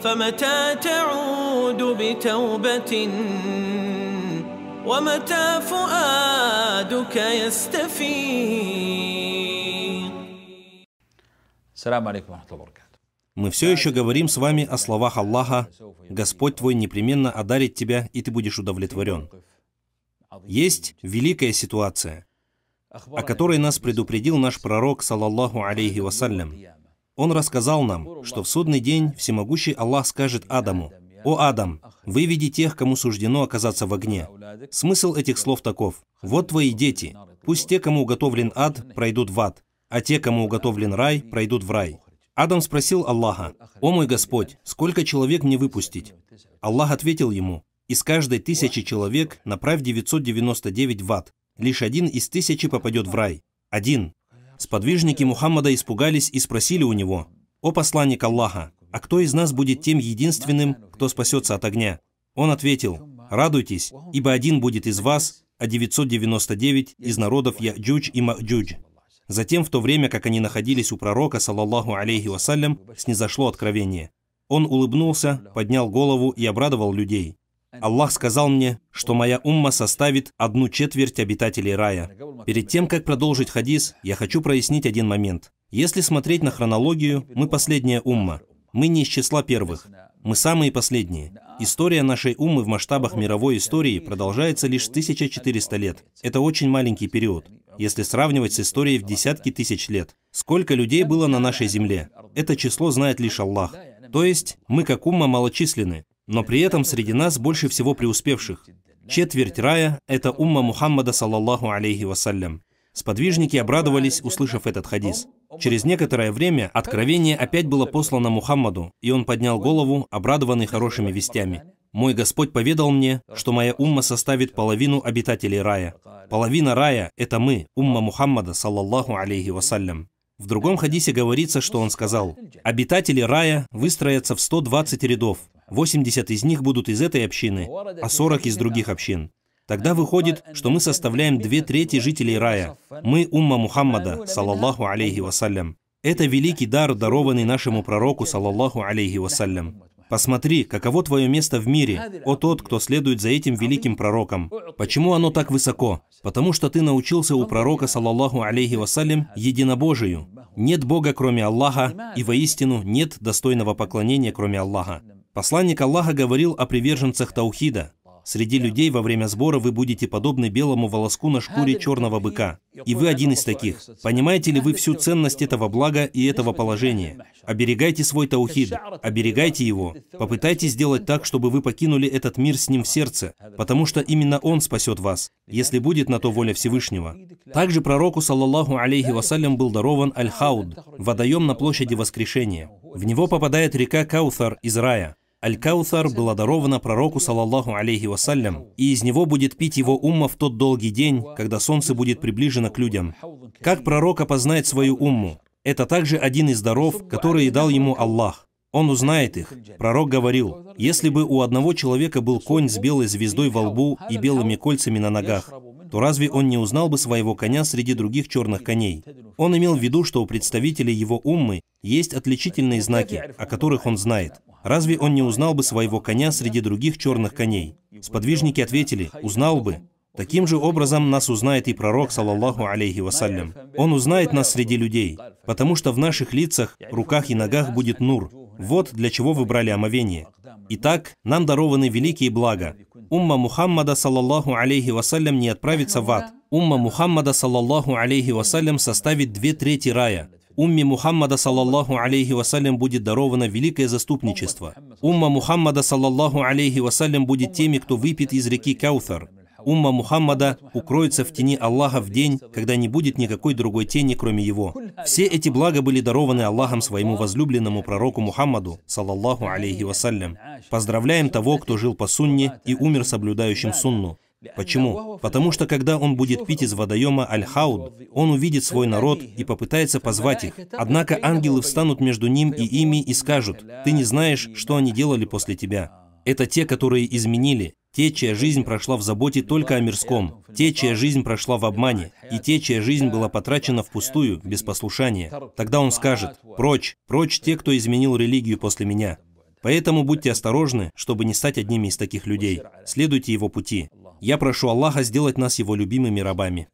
فمتى تعود بتوبة ومتى فؤادك يستفيق السلام عليكم ورحمة الله وبركاته Мы все еще говорим с вами о словах Аллаха «Господь твой непременно одарит тебя, и ты будешь удовлетворен». Есть великая ситуация, о которой нас предупредил наш пророк, саллаллаху алейхи вассалям, он рассказал нам, что в судный день всемогущий Аллах скажет Адаму, «О Адам, выведи тех, кому суждено оказаться в огне». Смысл этих слов таков. «Вот твои дети. Пусть те, кому уготовлен ад, пройдут в ад, а те, кому уготовлен рай, пройдут в рай». Адам спросил Аллаха, «О мой Господь, сколько человек мне выпустить?» Аллах ответил ему, «Из каждой тысячи человек направь 999 в ад, лишь один из тысячи попадет в рай». Один. Сподвижники Мухаммада испугались и спросили у него, «О посланник Аллаха, а кто из нас будет тем единственным, кто спасется от огня?» Он ответил, «Радуйтесь, ибо один будет из вас, а 999 из народов Яджудж и Маджудж». Затем, в то время, как они находились у пророка, саллаллаху алейхи вассалям, снизошло откровение. Он улыбнулся, поднял голову и обрадовал людей. Аллах сказал мне, что моя умма составит одну четверть обитателей рая. Перед тем, как продолжить хадис, я хочу прояснить один момент. Если смотреть на хронологию, мы последняя умма. Мы не из числа первых. Мы самые последние. История нашей уммы в масштабах мировой истории продолжается лишь 1400 лет. Это очень маленький период, если сравнивать с историей в десятки тысяч лет. Сколько людей было на нашей земле? Это число знает лишь Аллах. То есть мы как умма малочисленны, но при этом среди нас больше всего преуспевших. Четверть рая — это умма Мухаммада, саллаллаху алейхи вассалям. Сподвижники обрадовались, услышав этот хадис. Через некоторое время откровение опять было послано Мухаммаду, и он поднял голову, обрадованный хорошими вестями. «Мой Господь поведал мне, что моя умма составит половину обитателей рая. Половина рая — это мы, умма Мухаммада, саллаллаху алейхи вассалям». В другом хадисе говорится, что он сказал, «Обитатели рая выстроятся в 120 рядов, 80 из них будут из этой общины, а 40 из других общин. Тогда выходит, что мы составляем две трети жителей рая. Мы умма Мухаммада, саллаллаху алейхи вассалям. Это великий дар, дарованный нашему пророку, саллаллаху алейхи вассалям. Посмотри, каково твое место в мире, о тот, кто следует за этим великим пророком. Почему оно так высоко? Потому что ты научился у пророка, саллаллаху алейхи вассалям, единобожию. Нет Бога, кроме Аллаха, и воистину нет достойного поклонения, кроме Аллаха. Посланник Аллаха говорил о приверженцах Таухида. Среди людей во время сбора вы будете подобны белому волоску на шкуре черного быка. И вы один из таких. Понимаете ли вы всю ценность этого блага и этого положения? Оберегайте свой таухид, оберегайте его. Попытайтесь сделать так, чтобы вы покинули этот мир с ним в сердце, потому что именно он спасет вас, если будет на то воля Всевышнего. Также пророку, саллаллаху алейхи вассалям, был дарован Аль-Хауд, водоем на площади Воскрешения. В него попадает река Каутар из рая аль Каутар была дарована пророку, саллаллаху алейхи вассалям, и из него будет пить его умма в тот долгий день, когда солнце будет приближено к людям. Как пророк опознает свою умму? Это также один из даров, которые дал ему Аллах. Он узнает их. Пророк говорил, если бы у одного человека был конь с белой звездой во лбу и белыми кольцами на ногах, то разве он не узнал бы своего коня среди других черных коней? Он имел в виду, что у представителей его уммы есть отличительные знаки, о которых он знает. Разве он не узнал бы своего коня среди других черных коней? Сподвижники ответили, узнал бы. Таким же образом нас узнает и пророк, саллаллаху алейхи вассалям. Он узнает нас среди людей, потому что в наших лицах, руках и ногах будет нур. Вот для чего вы брали омовение. Итак, нам дарованы великие блага. Умма Мухаммада, саллаллаху алейхи вассалям, не отправится в ад. Умма Мухаммада, саллаллаху алейхи вассалям, составит две трети рая. Умме Мухаммада, саллаллаху алейхи вассалям, будет даровано великое заступничество. Умма Мухаммада, саллаллаху алейхи вассалям, будет теми, кто выпьет из реки Каутар. Умма Мухаммада укроется в тени Аллаха в день, когда не будет никакой другой тени, кроме его. Все эти блага были дарованы Аллахом своему возлюбленному пророку Мухаммаду, саллаллаху алейхи вассалям. Поздравляем того, кто жил по сунне и умер соблюдающим сунну. Почему? Потому что когда он будет пить из водоема Аль-Хауд, он увидит свой народ и попытается позвать их. Однако ангелы встанут между ним и ими и скажут, «Ты не знаешь, что они делали после тебя». Это те, которые изменили, те, чья жизнь прошла в заботе только о мирском, те, чья жизнь прошла в обмане, и те, чья жизнь была потрачена впустую, без послушания. Тогда он скажет, «Прочь, прочь те, кто изменил религию после меня». Поэтому будьте осторожны, чтобы не стать одними из таких людей. Следуйте его пути. Я прошу Аллаха сделать нас его любимыми рабами.